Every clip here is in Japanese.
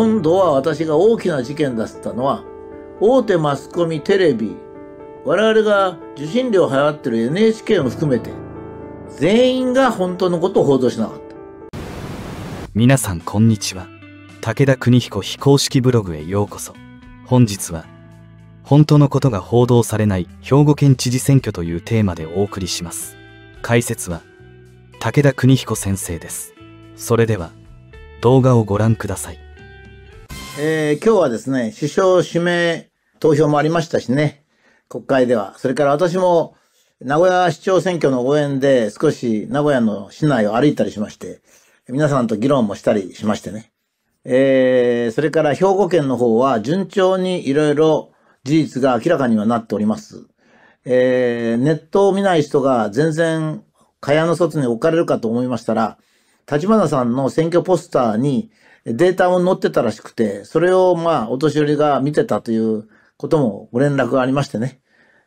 今度は私が大きな事件だったのは、大手マスコミ、テレビ、我々が受信料を払ってる NHK も含めて、全員が本当のことを報道しなかった。皆さんこんにちは。武田邦彦非公式ブログへようこそ。本日は、本当のことが報道されない兵庫県知事選挙というテーマでお送りします。解説は、武田邦彦先生です。それでは、動画をご覧ください。えー、今日はですね、首相指名投票もありましたしね、国会では。それから私も、名古屋市長選挙の応援で少し名古屋の市内を歩いたりしまして、皆さんと議論もしたりしましてね。えー、それから兵庫県の方は順調にいろいろ事実が明らかにはなっております。えー、ネットを見ない人が全然蚊帳の外に置かれるかと思いましたら、立花さんの選挙ポスターにデータを載ってたらしくて、それをまあ、お年寄りが見てたということもご連絡がありましてね、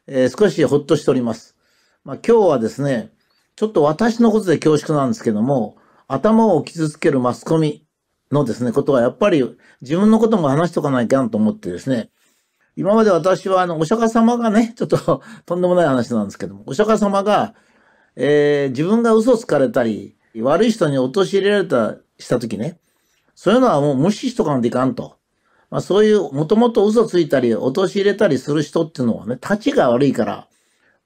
えー、少しほっとしております。まあ、今日はですね、ちょっと私のことで恐縮なんですけども、頭を傷つけるマスコミのですね、ことはやっぱり自分のことも話しとかないかんと思ってですね、今まで私はあの、お釈迦様がね、ちょっと とんでもない話なんですけども、お釈迦様が、えー、自分が嘘つかれたり、悪い人に陥れられた、した時ね、そういうのはもう無視しとかんでいかんと。まあ、そういう、もともと嘘ついたり、陥れたりする人っていうのはね、立ちが悪いから、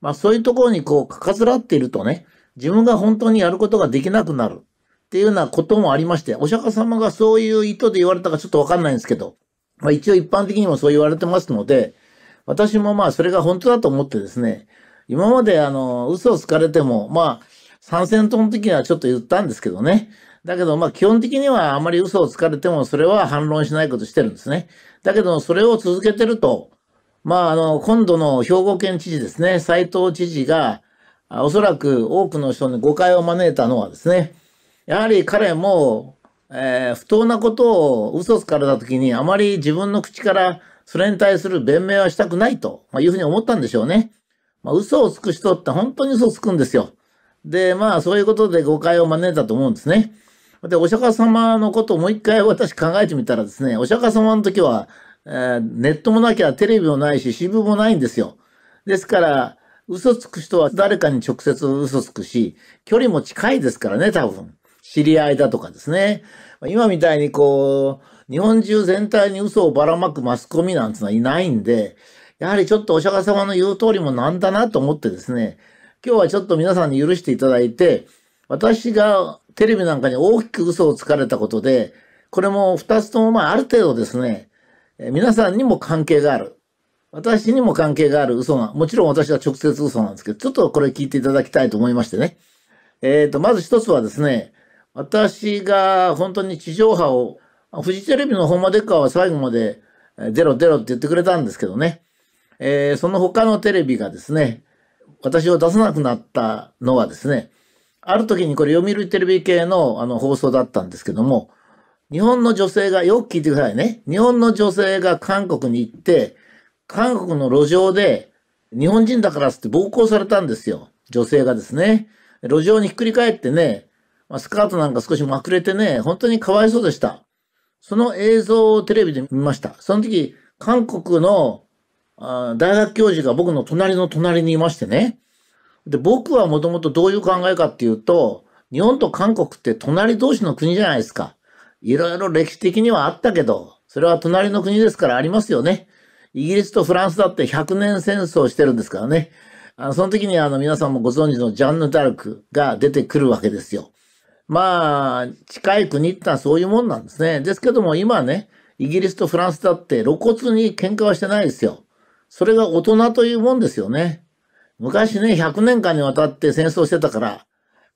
まあ、そういうところにこう、かかずらっているとね、自分が本当にやることができなくなる。っていうようなこともありまして、お釈迦様がそういう意図で言われたかちょっとわかんないんですけど、まあ一応一般的にもそう言われてますので、私もまあそれが本当だと思ってですね、今まであの、嘘をつかれても、まあ、参戦との時にはちょっと言ったんですけどね、だけど、まあ、基本的にはあまり嘘をつかれても、それは反論しないことしてるんですね。だけど、それを続けてると、まあ、あの、今度の兵庫県知事ですね、斎藤知事が、おそらく多くの人に誤解を招いたのはですね、やはり彼も、えー、不当なことを嘘つかれた時に、あまり自分の口からそれに対する弁明はしたくないというふうに思ったんでしょうね。まあ、嘘をつく人って本当に嘘をつくんですよ。で、まあ、そういうことで誤解を招いたと思うんですね。で、お釈迦様のことをもう一回私考えてみたらですね、お釈迦様の時は、えー、ネットもなきゃテレビもないし、新聞もないんですよ。ですから、嘘つく人は誰かに直接嘘つくし、距離も近いですからね、多分。知り合いだとかですね。今みたいにこう、日本中全体に嘘をばらまくマスコミなんてのはいないんで、やはりちょっとお釈迦様の言う通りもなんだなと思ってですね、今日はちょっと皆さんに許していただいて、私がテレビなんかに大きく嘘をつかれたことで、これも二つともまあある程度ですね、皆さんにも関係がある。私にも関係がある嘘が、もちろん私は直接嘘なんですけど、ちょっとこれ聞いていただきたいと思いましてね。えっ、ー、と、まず一つはですね、私が本当に地上波を、フジテレビのホンマデッカーは最後までゼロゼロって言ってくれたんですけどね。えー、その他のテレビがですね、私を出さなくなったのはですね、ある時にこれ読売テレビ系のあの放送だったんですけども、日本の女性が、よく聞いてくださいね。日本の女性が韓国に行って、韓国の路上で、日本人だからって暴行されたんですよ。女性がですね。路上にひっくり返ってね、まスカートなんか少しまくれてね、本当にかわいそうでした。その映像をテレビで見ました。その時、韓国のあ大学教授が僕の隣の隣にいましてね、で、僕はもともとどういう考えかっていうと、日本と韓国って隣同士の国じゃないですか。いろいろ歴史的にはあったけど、それは隣の国ですからありますよね。イギリスとフランスだって100年戦争してるんですからね。あの、その時にあの皆さんもご存知のジャンヌ・ダルクが出てくるわけですよ。まあ、近い国ってのはそういうもんなんですね。ですけども今ね、イギリスとフランスだって露骨に喧嘩はしてないですよ。それが大人というもんですよね。昔ね、100年間にわたって戦争してたから、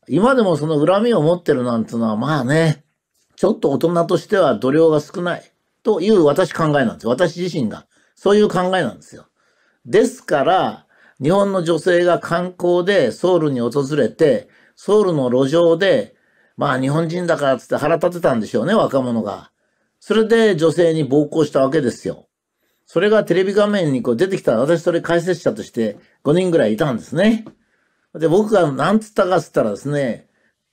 今でもその恨みを持ってるなんてのは、まあね、ちょっと大人としては度量が少ないという私考えなんですよ。私自身が。そういう考えなんですよ。ですから、日本の女性が観光でソウルに訪れて、ソウルの路上で、まあ日本人だからつって腹立てたんでしょうね、若者が。それで女性に暴行したわけですよ。それがテレビ画面にこう出てきたら、私それ解説者として5人ぐらいいたんですね。で、僕が何つったかっつったらですね、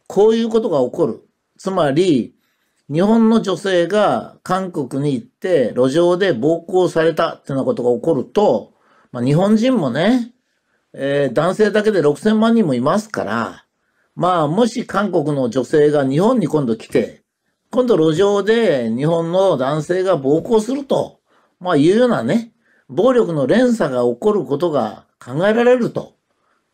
こういうことが起こる。つまり、日本の女性が韓国に行って路上で暴行されたっていうようなことが起こると、まあ、日本人もね、えー、男性だけで6000万人もいますから、まあもし韓国の女性が日本に今度来て、今度路上で日本の男性が暴行すると、まあいうようなね、暴力の連鎖が起こることが考えられると。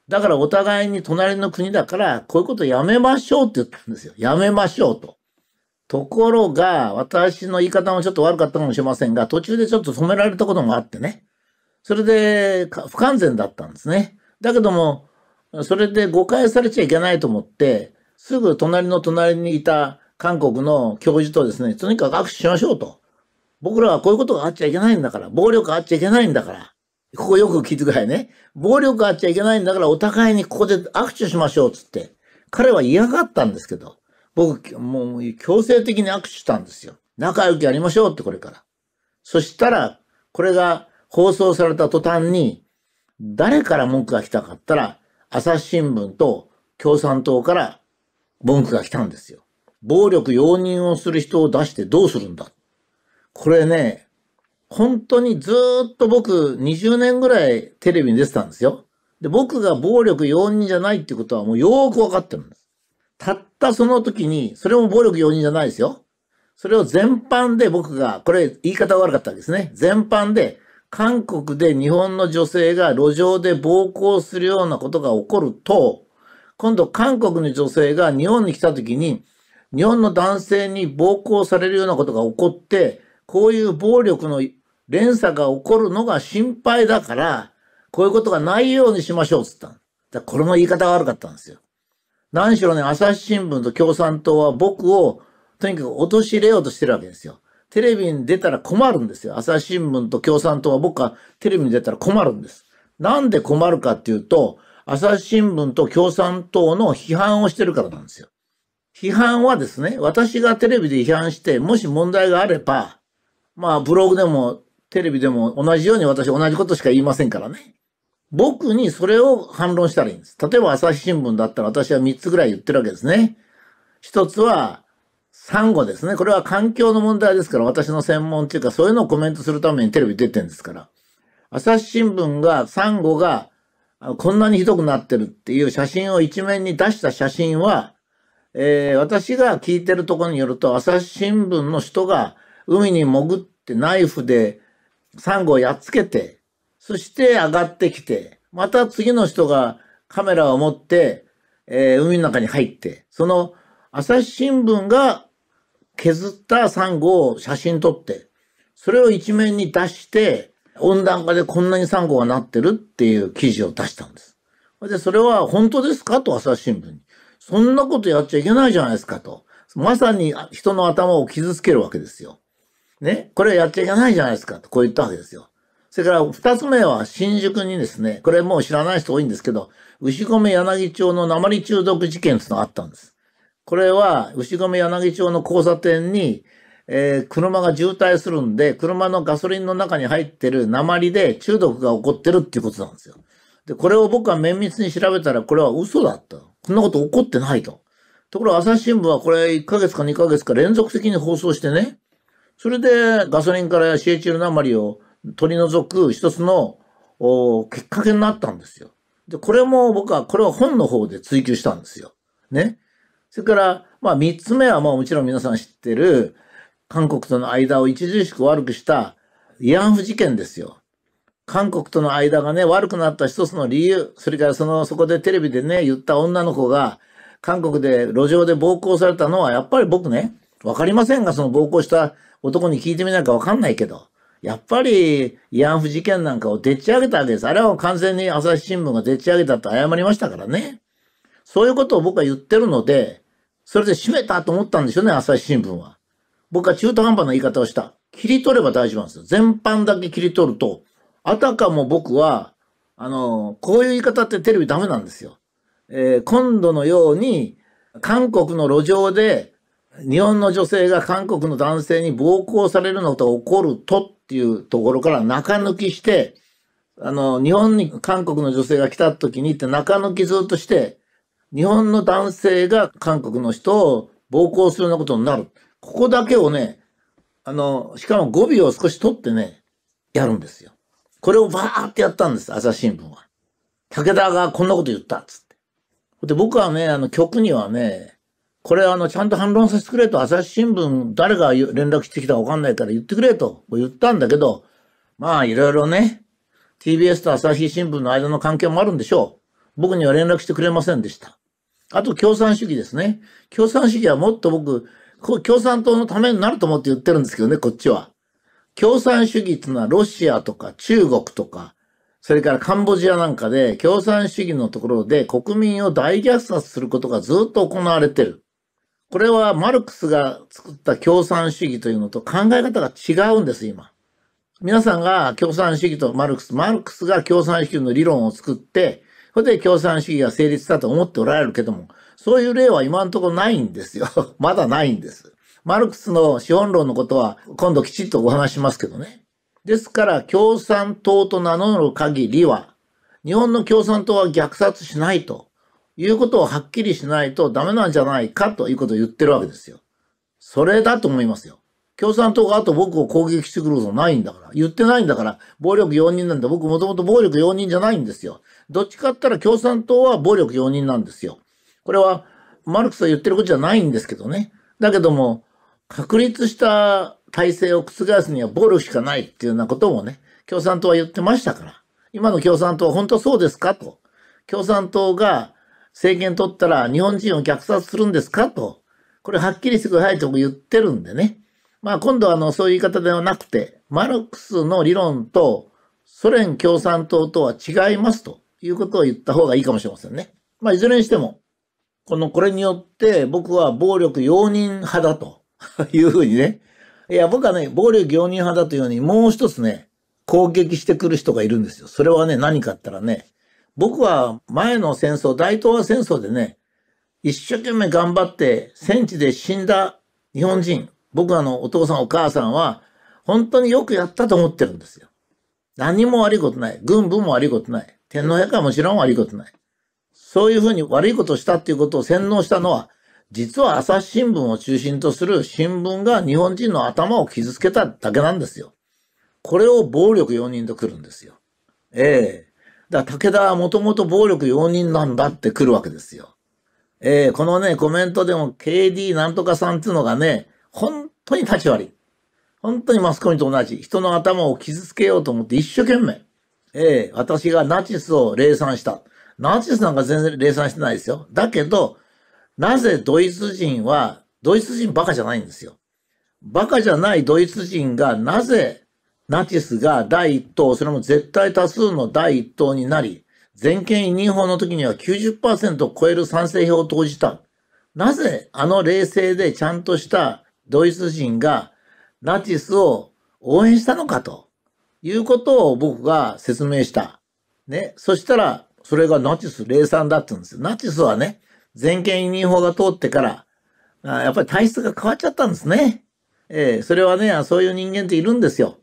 だからお互いに隣の国だから、こういうことやめましょうって言ったんですよ。やめましょうと。ところが、私の言い方もちょっと悪かったかもしれませんが、途中でちょっと止められたこともあってね。それで、不完全だったんですね。だけども、それで誤解されちゃいけないと思って、すぐ隣の隣にいた韓国の教授とですね、とにかく握手しましょうと。僕らはこういうことがあっちゃいけないんだから、暴力あっちゃいけないんだから、ここよく聞いてくださいね。暴力あっちゃいけないんだから、お互いにここで握手しましょう、つって。彼は嫌がったんですけど、僕、もう強制的に握手したんですよ。仲良くやりましょうって、これから。そしたら、これが放送された途端に、誰から文句が来たかったら、朝日新聞と共産党から文句が来たんですよ。暴力容認をする人を出してどうするんだ。これね、本当にずっと僕20年ぐらいテレビに出てたんですよ。で、僕が暴力容認じゃないってことはもうよーくわかってるんです。たったその時に、それも暴力容認じゃないですよ。それを全般で僕が、これ言い方悪かったわけですね。全般で、韓国で日本の女性が路上で暴行するようなことが起こると、今度韓国の女性が日本に来た時に、日本の男性に暴行されるようなことが起こって、こういう暴力の連鎖が起こるのが心配だから、こういうことがないようにしましょう、つっただこれも言い方が悪かったんですよ。何しろね、朝日新聞と共産党は僕をとにかく陥れようとしてるわけですよ。テレビに出たら困るんですよ。朝日新聞と共産党は僕はテレビに出たら困るんです。なんで困るかっていうと、朝日新聞と共産党の批判をしてるからなんですよ。批判はですね、私がテレビで批判して、もし問題があれば、まあ、ブログでも、テレビでも同じように私同じことしか言いませんからね。僕にそれを反論したらいいんです。例えば朝日新聞だったら私は3つぐらい言ってるわけですね。1つは、サンゴですね。これは環境の問題ですから、私の専門っていうか、そういうのをコメントするためにテレビ出てるんですから。朝日新聞が、サンゴが、こんなにひどくなってるっていう写真を一面に出した写真は、えー、私が聞いてるところによると、朝日新聞の人が海に潜ってナイフでサンゴをやっつけて、そして上がってきて、また次の人がカメラを持って、えー、海の中に入って、その朝日新聞が削ったサンゴを写真撮って、それを一面に出して、温暖化でこんなにサンゴがなってるっていう記事を出したんです。で、それは本当ですかと朝日新聞に。そんなことやっちゃいけないじゃないですかと。まさに人の頭を傷つけるわけですよ。ね、これはやっちゃいけないじゃないですか、とこう言ったわけですよ。それから二つ目は新宿にですね、これもう知らない人多いんですけど、牛込柳町の鉛中毒事件っていうのがあったんです。これは牛込柳町の交差点に、えー、車が渋滞するんで、車のガソリンの中に入ってる鉛で中毒が起こってるっていうことなんですよ。で、これを僕は綿密に調べたら、これは嘘だった。こんなこと起こってないと。ところが朝日新聞はこれ1ヶ月か2ヶ月か連続的に放送してね、それでガソリンからシエチルリを取り除く一つのきっかけになったんですよ。で、これも僕は、これは本の方で追求したんですよ。ね。それから、まあ三つ目はまあもちろん皆さん知ってる、韓国との間を著しく悪くした慰安婦事件ですよ。韓国との間がね、悪くなった一つの理由、それからその、そこでテレビでね、言った女の子が、韓国で路上で暴行されたのは、やっぱり僕ね、わかりませんが、その暴行した男に聞いてみないかわかんないけど、やっぱり慰安婦事件なんかをでっち上げたわけです。あれは完全に朝日新聞がでっち上げたと謝りましたからね。そういうことを僕は言ってるので、それで閉めたと思ったんでしょうね、朝日新聞は。僕は中途半端な言い方をした。切り取れば大丈夫なんですよ。全般だけ切り取ると、あたかも僕は、あの、こういう言い方ってテレビダメなんですよ。えー、今度のように、韓国の路上で日本の女性が韓国の男性に暴行されるのと怒るとっていうところから中抜きして、あの、日本に韓国の女性が来た時にって中抜きずっとして、日本の男性が韓国の人を暴行するようなことになる。ここだけをね、あの、しかも語尾を少し取ってね、やるんですよ。これをバーってやったんです、朝日新聞は。武田がこんなこと言った、つって。で、僕はね、あの曲にはね、これあの、ちゃんと反論させてくれと、朝日新聞、誰が連絡してきたかわかんないから言ってくれと言ったんだけど、まあいろいろね、TBS と朝日新聞の間の関係もあるんでしょう。僕には連絡してくれませんでした。あと共産主義ですね。共産主義はもっと僕、共産党のためになると思って言ってるんですけどね、こっちは。共産主義ってのはロシアとか中国とか、それからカンボジアなんかで共産主義のところで国民を大虐殺することがずっと行われてる。これはマルクスが作った共産主義というのと考え方が違うんです、今。皆さんが共産主義とマルクス、マルクスが共産主義の理論を作って、それで共産主義が成立したと思っておられるけども、そういう例は今のところないんですよ。まだないんです。マルクスの資本論のことは今度きちっとお話しますけどね。ですから共産党と名乗る限りは、日本の共産党は虐殺しないと。いうことをはっきりしないとダメなんじゃないかということを言ってるわけですよ。それだと思いますよ。共産党があと僕を攻撃してくることないんだから。言ってないんだから、暴力容認なんだ。僕もともと暴力容認じゃないんですよ。どっちかって言ったら共産党は暴力容認なんですよ。これは、マルクスが言ってることじゃないんですけどね。だけども、確立した体制を覆すには暴力しかないっていうようなこともね、共産党は言ってましたから。今の共産党は本当そうですかと。共産党が政権取ったら日本人を虐殺するんですかと、これはっきりしてくださいと言ってるんでね。まあ今度はあのそういう言い方ではなくて、マルクスの理論とソ連共産党とは違いますということを言った方がいいかもしれませんね。まあいずれにしても、この、これによって僕は暴力容認派だと いうふうにね。いや僕はね、暴力容認派だというようにもう一つね、攻撃してくる人がいるんですよ。それはね、何かあったらね、僕は前の戦争、大東亜戦争でね、一生懸命頑張って戦地で死んだ日本人、僕らのお父さんお母さんは、本当によくやったと思ってるんですよ。何も悪いことない。軍部も悪いことない。天皇陛下はもちろん悪いことない。そういうふうに悪いことしたっていうことを洗脳したのは、実は朝日新聞を中心とする新聞が日本人の頭を傷つけただけなんですよ。これを暴力容認とくるんですよ。ええだから武田はもともと暴力容認なんだって来るわけですよ。えー、このね、コメントでも KD なんとかさんっていうのがね、本当に立ち悪い。本当にマスコミと同じ。人の頭を傷つけようと思って一生懸命。ええー、私がナチスを霊賛した。ナチスなんか全然霊賛してないですよ。だけど、なぜドイツ人は、ドイツ人バカじゃないんですよ。バカじゃないドイツ人がなぜナチスが第一党、それも絶対多数の第一党になり、全権委任法の時には90%を超える賛成票を投じた。なぜあの冷静でちゃんとしたドイツ人がナチスを応援したのかということを僕が説明した。ね。そしたら、それがナチス冷賛だったんですよ。ナチスはね、全権委任法が通ってから、やっぱり体質が変わっちゃったんですね。ええー、それはね、そういう人間っているんですよ。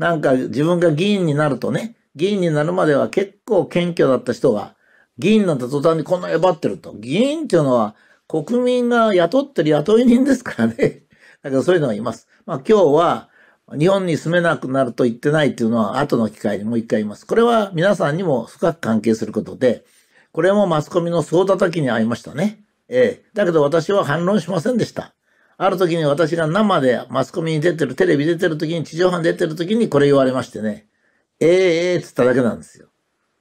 なんか自分が議員になるとね、議員になるまでは結構謙虚だった人が、議員になった途端にこんなにばってると。議員っていうのは国民が雇ってる雇い人ですからね。だからそういうのがいます。まあ今日は日本に住めなくなると言ってないっていうのは後の機会にもう一回言います。これは皆さんにも深く関係することで、これもマスコミの総叩きに合いましたね。ええ。だけど私は反論しませんでした。ある時に私が生でマスコミに出てる、テレビ出てる時に、地上波に出てる時にこれ言われましてね、えー、えー、っつっただけなんですよ。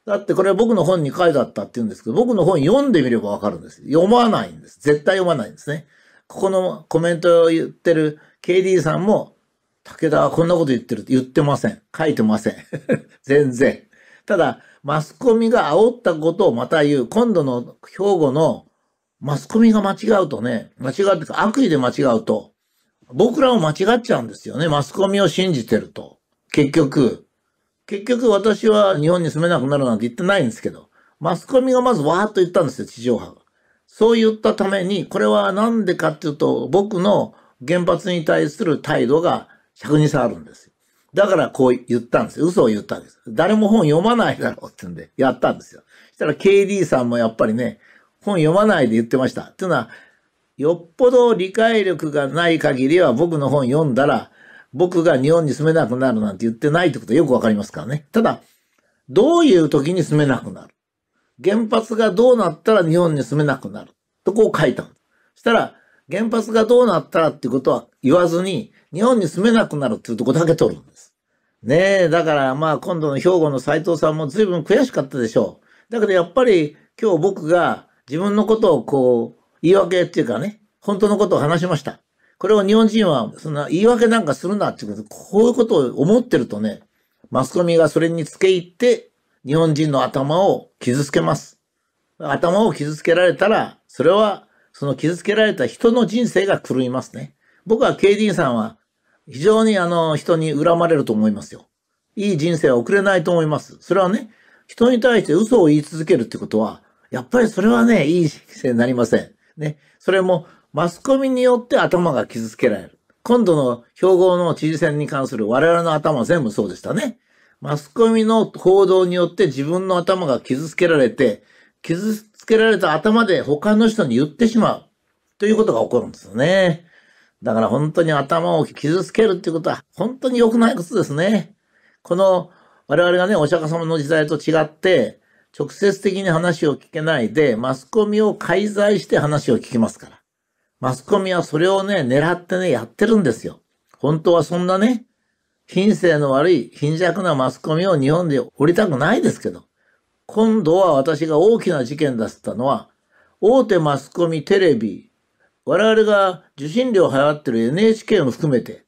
だってこれは僕の本に書いてあったって言うんですけど、僕の本読んでみればわかるんです。読まないんです。絶対読まないんですね。ここのコメントを言ってる KD さんも、武田はこんなこと言ってるって言ってません。書いてません。全然。ただ、マスコミが煽ったことをまた言う。今度の兵庫のマスコミが間違うとね、間違って悪意で間違うと、僕らも間違っちゃうんですよね。マスコミを信じてると。結局、結局私は日本に住めなくなるなんて言ってないんですけど、マスコミがまずわーっと言ったんですよ、地上波が。そう言ったために、これはなんでかっていうと、僕の原発に対する態度が尺に触るんですよ。だからこう言ったんですよ。嘘を言ったんです。誰も本読まないだろうってんで、やったんですよ。したら KD さんもやっぱりね、本読まないで言ってました。というのは、よっぽど理解力がない限りは僕の本読んだら、僕が日本に住めなくなるなんて言ってないってことはよくわかりますからね。ただ、どういう時に住めなくなる原発がどうなったら日本に住めなくなるとこう書いたそしたら、原発がどうなったらってことは言わずに、日本に住めなくなるっていうとこだけ取るんです。ねえ、だからまあ今度の兵庫の斎藤さんも随分悔しかったでしょう。だけどやっぱり今日僕が自分のことをこう、言い訳っていうかね、本当のことを話しました。これを日本人は、そんな言い訳なんかするなっていうこと、こういうことを思ってるとね、マスコミがそれにつけ入って、日本人の頭を傷つけます。頭を傷つけられたら、それは、その傷つけられた人の人生が狂いますね。僕は KD さんは、非常にあの、人に恨まれると思いますよ。いい人生は送れないと思います。それはね、人に対して嘘を言い続けるってことは、やっぱりそれはね、いい姿勢になりません。ね。それも、マスコミによって頭が傷つけられる。今度の兵庫の知事選に関する我々の頭全部そうでしたね。マスコミの報道によって自分の頭が傷つけられて、傷つけられた頭で他の人に言ってしまう。ということが起こるんですよね。だから本当に頭を傷つけるっていうことは本当に良くないことですね。この我々がね、お釈迦様の時代と違って、直接的に話を聞けないで、マスコミを介在して話を聞きますから。マスコミはそれをね、狙ってね、やってるんですよ。本当はそんなね、品性の悪い、貧弱なマスコミを日本で降りたくないですけど、今度は私が大きな事件だったのは、大手マスコミ、テレビ、我々が受信料を払ってる NHK も含めて、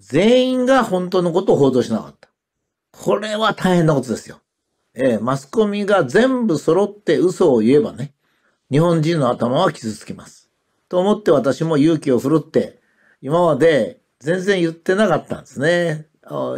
全員が本当のことを報道しなかった。これは大変なことですよ。えー、マスコミが全部揃って嘘を言えばね、日本人の頭は傷つきます。と思って私も勇気を振るって、今まで全然言ってなかったんですね。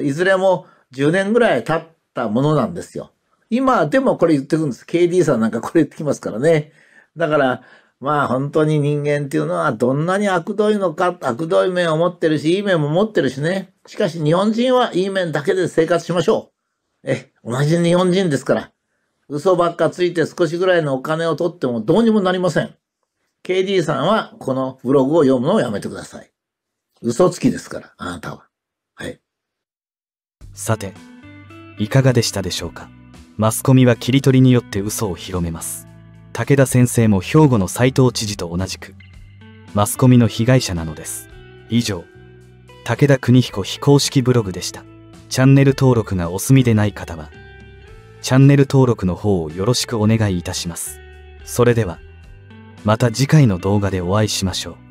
いずれも10年ぐらい経ったものなんですよ。今でもこれ言ってくんです。KD さんなんかこれ言ってきますからね。だから、まあ本当に人間っていうのはどんなに悪どいのか、悪どい面を持ってるし、いい面も持ってるしね。しかし日本人はいい面だけで生活しましょう。え、同じ日本人ですから、嘘ばっかついて少しぐらいのお金を取ってもどうにもなりません。KD さんはこのブログを読むのをやめてください。嘘つきですから、あなたは。はい。さて、いかがでしたでしょうかマスコミは切り取りによって嘘を広めます。武田先生も兵庫の斎藤知事と同じく、マスコミの被害者なのです。以上、武田邦彦非公式ブログでした。チャンネル登録がお済みでない方は、チャンネル登録の方をよろしくお願いいたします。それでは、また次回の動画でお会いしましょう。